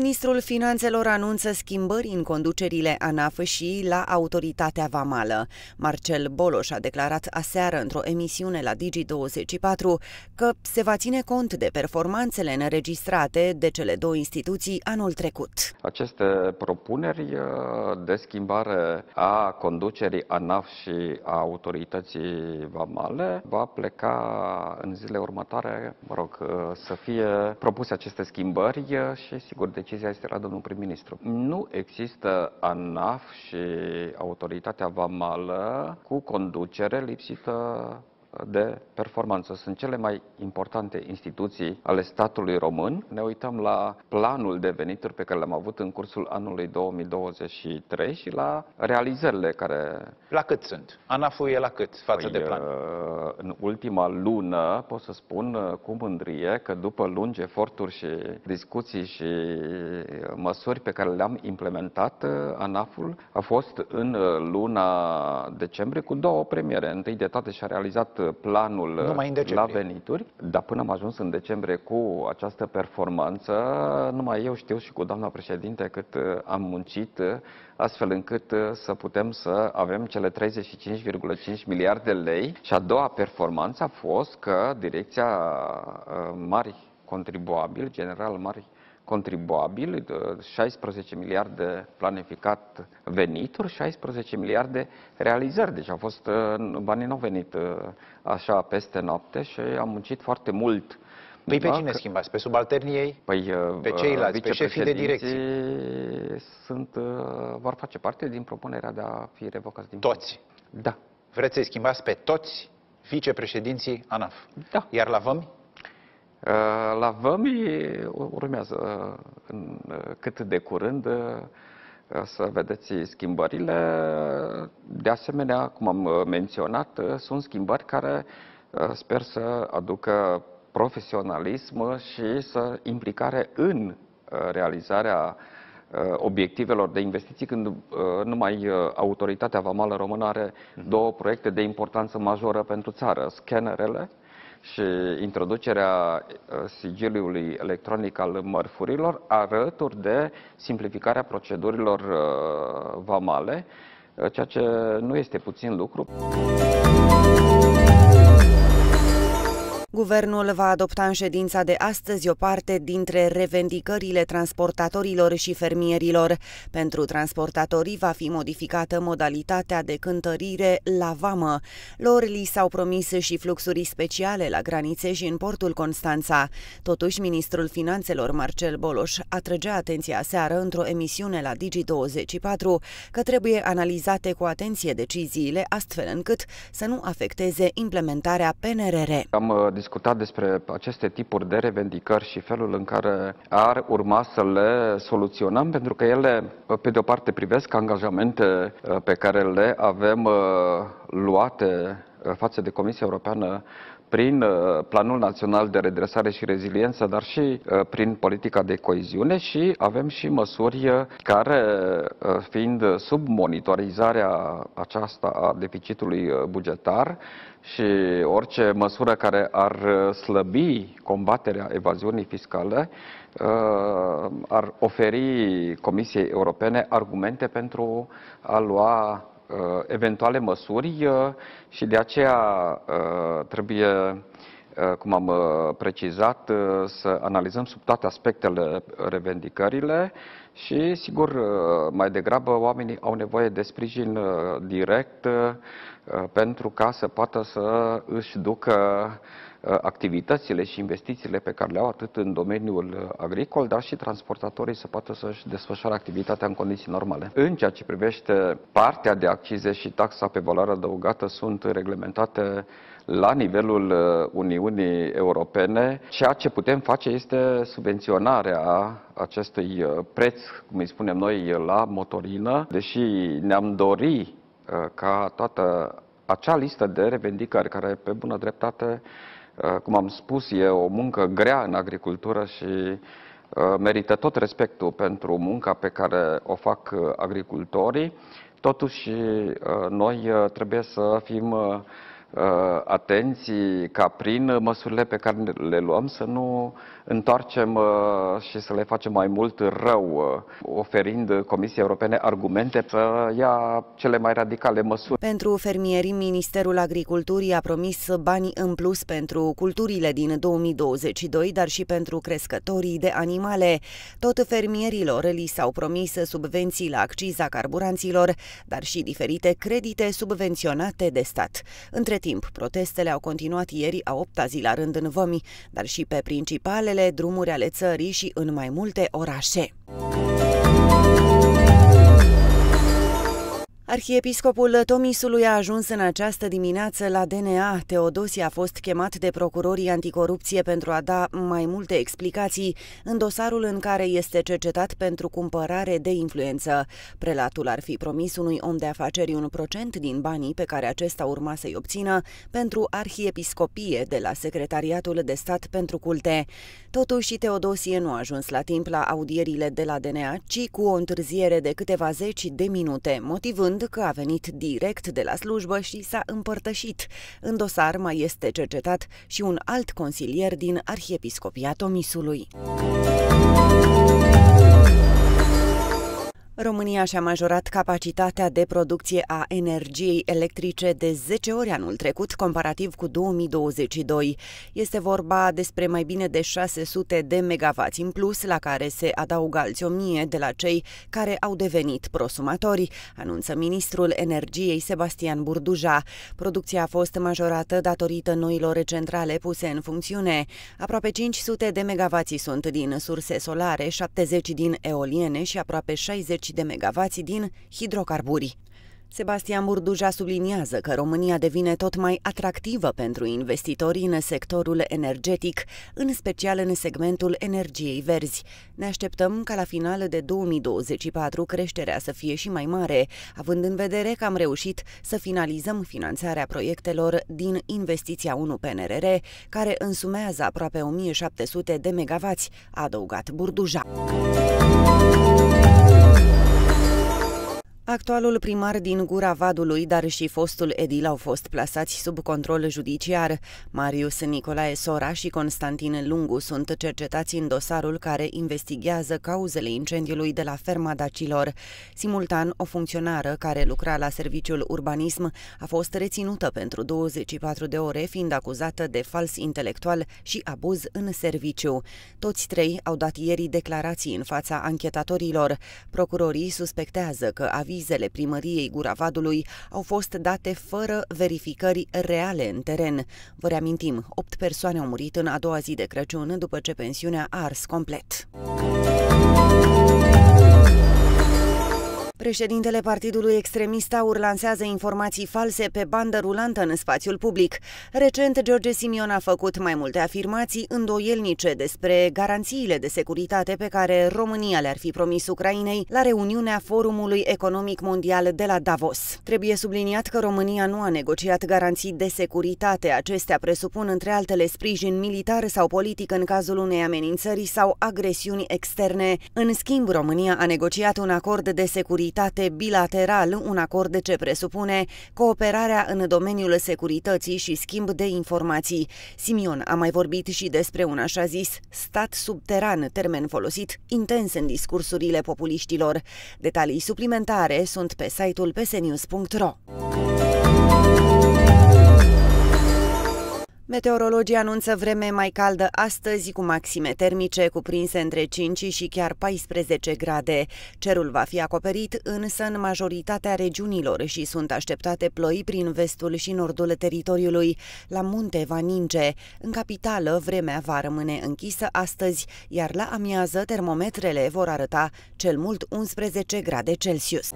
Ministrul Finanțelor anunță schimbări în conducerile ANAF și la autoritatea vamală. Marcel Boloș a declarat aseară într-o emisiune la Digi24 că se va ține cont de performanțele înregistrate de cele două instituții anul trecut. Aceste propuneri uh, de schimbare a conducerii ANAF și a autorității vamale va pleca în zilele următoare, mă rog, uh, să fie propuse aceste schimbări uh, și sigur de decizia este la domnul prim-ministru. Nu există ANAF și autoritatea vamală cu conducere lipsită de performanță. Sunt cele mai importante instituții ale statului român. Ne uităm la planul de venituri pe care l-am avut în cursul anului 2023 și la realizările care... La cât sunt? ANAF-ul e la cât față păi, de plan? Uh, în ultima lună pot să spun uh, cu mândrie că după lungi eforturi și discuții și uh, măsuri pe care le-am implementat, ANAF-ul a fost în luna decembrie cu două premiere. Întâi de toate și-a realizat Uh, planul uh, la venituri, dar până am ajuns în decembrie cu această performanță, numai eu știu și cu doamna președinte cât uh, am muncit, astfel încât să putem să avem cele 35,5 miliarde lei. Și a doua performanță a fost că direcția mari contribuabili, general mari contribuabili, 16 miliarde planificat venituri, 16 miliarde realizări. Deci au fost, banii nu au venit uh, așa peste noapte și am muncit foarte mult. Păi da, pe cine schimbați? Pe subalterniei? Păi, uh, pe ceilalți, pe șefii de direcție? Sunt, uh, vor face parte din propunerea de a fi revocați din Toți? Da. Vreți să-i schimbați pe toți vicepreședinții ANAF? Da. Iar la vămi? Ă, la Vămi urmează ă, în, ă, cât de curând să vedeți schimbările. De asemenea, cum am menționat, sunt schimbări care sper să aducă profesionalism și să implicare în realizarea obiectivelor de investiții, când numai Autoritatea Vamală Română are mhm. două proiecte de importanță majoră pentru țară, scanerele și introducerea uh, sigiliului electronic al mărfurilor, alături de simplificarea procedurilor uh, vamale, uh, ceea ce nu este puțin lucru. Guvernul va adopta în ședința de astăzi o parte dintre revendicările transportatorilor și fermierilor. Pentru transportatorii va fi modificată modalitatea de cântărire la vamă. Lor li s-au promis și fluxuri speciale la granițe și în portul Constanța. Totuși, ministrul finanțelor Marcel Boloș atrăgea atenția seară într-o emisiune la Digi24 că trebuie analizate cu atenție deciziile astfel încât să nu afecteze implementarea PNRR. Am uh, discutat despre aceste tipuri de revendicări și felul în care ar urma să le soluționăm, pentru că ele, pe de o parte, privesc angajamente uh, pe care le avem uh, luate uh, față de Comisia Europeană prin uh, Planul Național de Redresare și Reziliență, dar și uh, prin politica de coeziune și avem și măsuri uh, care, fiind sub monitorizarea aceasta a deficitului bugetar și orice măsură care ar slăbi combaterea evaziunii fiscale, ar oferi Comisiei Europene argumente pentru a lua Uh, eventuale măsuri uh, și de aceea uh, trebuie cum am precizat, să analizăm sub toate aspectele revendicările și, sigur, mai degrabă oamenii au nevoie de sprijin direct pentru ca să poată să își ducă Uh, activitățile și investițiile pe care le au atât în domeniul uh, agricol, dar și transportatorii să poată să-și desfășoare activitatea în condiții normale. În ceea ce privește partea de accize și taxa pe valoare adăugată sunt reglementate la nivelul uh, Uniunii Europene. Ceea ce putem face este subvenționarea acestui preț, cum îi spunem noi, la motorină, deși ne-am dori ca toată acea listă de revendicări care, pe bună dreptate, Uh, cum am spus, e o muncă grea în agricultură și uh, merită tot respectul pentru munca pe care o fac uh, agricultorii. Totuși, noi trebuie să fim Uh, atenții ca prin măsurile pe care le luăm să nu întoarcem uh, și să le facem mai mult rău, uh, oferind Comisiei Europene argumente să ia cele mai radicale măsuri. Pentru fermierii, Ministerul Agriculturii a promis bani în plus pentru culturile din 2022, dar și pentru crescătorii de animale. Tot fermierilor li s-au promis subvenții la acciza carburanților, dar și diferite credite subvenționate de stat. Între timp, protestele au continuat ieri a opta zi la rând în vămi, dar și pe principalele drumuri ale țării și în mai multe orașe. Arhiepiscopul Tomisului a ajuns în această dimineață la DNA. Teodosie a fost chemat de procurorii anticorupție pentru a da mai multe explicații în dosarul în care este cercetat pentru cumpărare de influență. Prelatul ar fi promis unui om de afaceri un procent din banii pe care acesta urma să-i obțină pentru arhiepiscopie de la Secretariatul de Stat pentru Culte. Totuși, Teodosie nu a ajuns la timp la audierile de la DNA, ci cu o întârziere de câteva zeci de minute, motivând spunând că a venit direct de la slujbă și s-a împărtășit. În dosar mai este cercetat și un alt consilier din Arhiepiscopia Tomisului. Muzica România și-a majorat capacitatea de producție a energiei electrice de 10 ori anul trecut, comparativ cu 2022. Este vorba despre mai bine de 600 de megavați în plus, la care se adaugă alți 1000 de la cei care au devenit prosumatori, anunță ministrul energiei Sebastian Burduja. Producția a fost majorată datorită noilor centrale puse în funcțiune. Aproape 500 de megavați sunt din surse solare, 70 din eoliene și aproape 60 de megavați din hidrocarburi. Sebastian Burduja subliniază că România devine tot mai atractivă pentru investitorii în sectorul energetic, în special în segmentul energiei verzi. Ne așteptăm ca la final de 2024 creșterea să fie și mai mare, având în vedere că am reușit să finalizăm finanțarea proiectelor din Investiția 1 PNRR, care însumează aproape 1700 de megavați, a adăugat Burduja. Actualul primar din Gura Vadului, dar și fostul edil au fost plasați sub control judiciar. Marius Nicolae Sora și Constantin Lungu sunt cercetați în dosarul care investigează cauzele incendiului de la ferma Dacilor. Simultan, o funcționară care lucra la serviciul urbanism a fost reținută pentru 24 de ore, fiind acuzată de fals intelectual și abuz în serviciu. Toți trei au dat ieri declarații în fața anchetatorilor. Procurorii suspectează că avizul avizele primăriei Guravadului au fost date fără verificări reale în teren. Vă reamintim, opt persoane au murit în a doua zi de Crăciun după ce pensiunea a ars complet. Președintele partidului extremist AUR lansează informații false pe bandă rulantă în spațiul public. Recent, George Simion a făcut mai multe afirmații îndoielnice despre garanțiile de securitate pe care România le-ar fi promis Ucrainei la reuniunea Forumului Economic Mondial de la Davos. Trebuie subliniat că România nu a negociat garanții de securitate. Acestea presupun, între altele, sprijin militar sau politic în cazul unei amenințări sau agresiuni externe. În schimb, România a negociat un acord de securitate securitate bilateral un acord ce presupune cooperarea în domeniul securității și schimb de informații. Simion a mai vorbit și despre un așa zis stat subteran, termen folosit intens în discursurile populiștilor. Detalii suplimentare sunt pe site-ul psnews.ro. Meteorologii anunță vreme mai caldă astăzi cu maxime termice cuprinse între 5 și chiar 14 grade. Cerul va fi acoperit însă în majoritatea regiunilor și sunt așteptate ploi prin vestul și nordul teritoriului. La munte va ninge. În capitală vremea va rămâne închisă astăzi, iar la amiază termometrele vor arăta cel mult 11 grade Celsius.